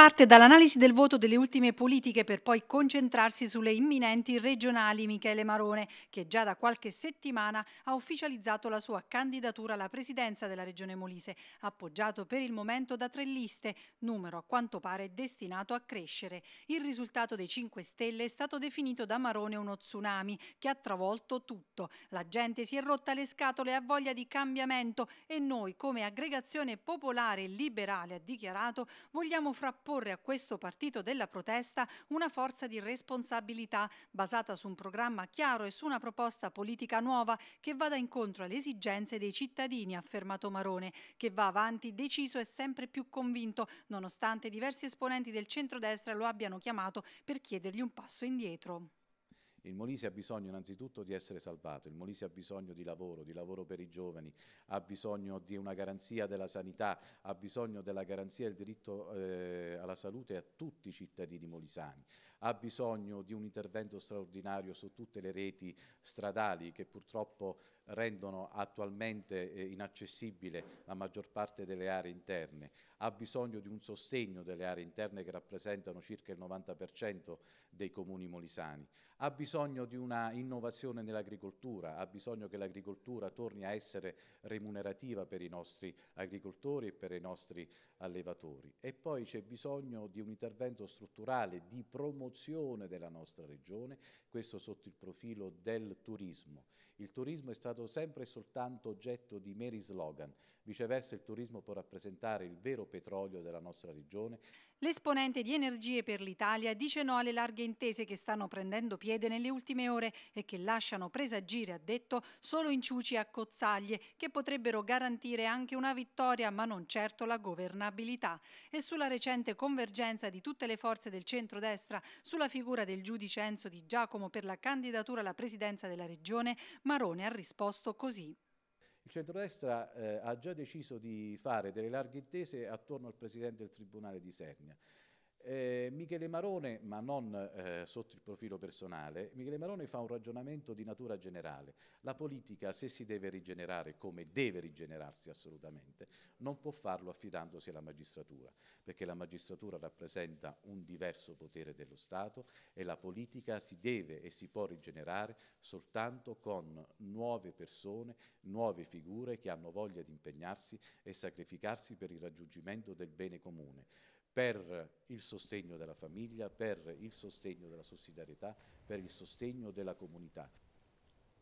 parte dall'analisi del voto delle ultime politiche per poi concentrarsi sulle imminenti regionali Michele Marone, che già da qualche settimana ha ufficializzato la sua candidatura alla presidenza della Regione Molise, appoggiato per il momento da tre liste, numero a quanto pare destinato a crescere. Il risultato dei 5 Stelle è stato definito da Marone uno tsunami che ha travolto tutto. La gente si è rotta le scatole e ha voglia di cambiamento e noi, come aggregazione popolare e liberale, ha dichiarato, vogliamo frapporre apporre a questo partito della protesta una forza di responsabilità basata su un programma chiaro e su una proposta politica nuova che vada incontro alle esigenze dei cittadini, ha affermato Marone, che va avanti deciso e sempre più convinto, nonostante diversi esponenti del centrodestra lo abbiano chiamato per chiedergli un passo indietro. Il Molise ha bisogno innanzitutto di essere salvato, il Molise ha bisogno di lavoro, di lavoro per i giovani, ha bisogno di una garanzia della sanità, ha bisogno della garanzia del diritto eh, alla salute a tutti i cittadini molisani, ha bisogno di un intervento straordinario su tutte le reti stradali che purtroppo rendono attualmente eh, inaccessibile la maggior parte delle aree interne, ha bisogno di un sostegno delle aree interne che rappresentano circa il 90% dei comuni molisani, ha bisogno bisogno di una innovazione nell'agricoltura, ha bisogno che l'agricoltura torni a essere remunerativa per i nostri agricoltori e per i nostri allevatori. E poi c'è bisogno di un intervento strutturale di promozione della nostra regione, questo sotto il profilo del turismo. Il turismo è stato sempre e soltanto oggetto di meri slogan, viceversa il turismo può rappresentare il vero petrolio della nostra regione. L'esponente di Energie per l'Italia dice no alle larghe intese che stanno prendendo piede nel nelle ultime ore e che lasciano presagire, ha detto, solo inciuci a cozzaglie che potrebbero garantire anche una vittoria ma non certo la governabilità. E sulla recente convergenza di tutte le forze del centrodestra sulla figura del giudice Enzo Di Giacomo per la candidatura alla presidenza della regione, Marone ha risposto così. Il centrodestra eh, ha già deciso di fare delle larghe intese attorno al presidente del Tribunale di Sernia eh, Michele Marone, ma non eh, sotto il profilo personale, Michele Marone fa un ragionamento di natura generale. La politica, se si deve rigenerare, come deve rigenerarsi assolutamente, non può farlo affidandosi alla magistratura, perché la magistratura rappresenta un diverso potere dello Stato e la politica si deve e si può rigenerare soltanto con nuove persone, nuove figure che hanno voglia di impegnarsi e sacrificarsi per il raggiungimento del bene comune per il sostegno della famiglia, per il sostegno della sussidiarietà, per il sostegno della comunità.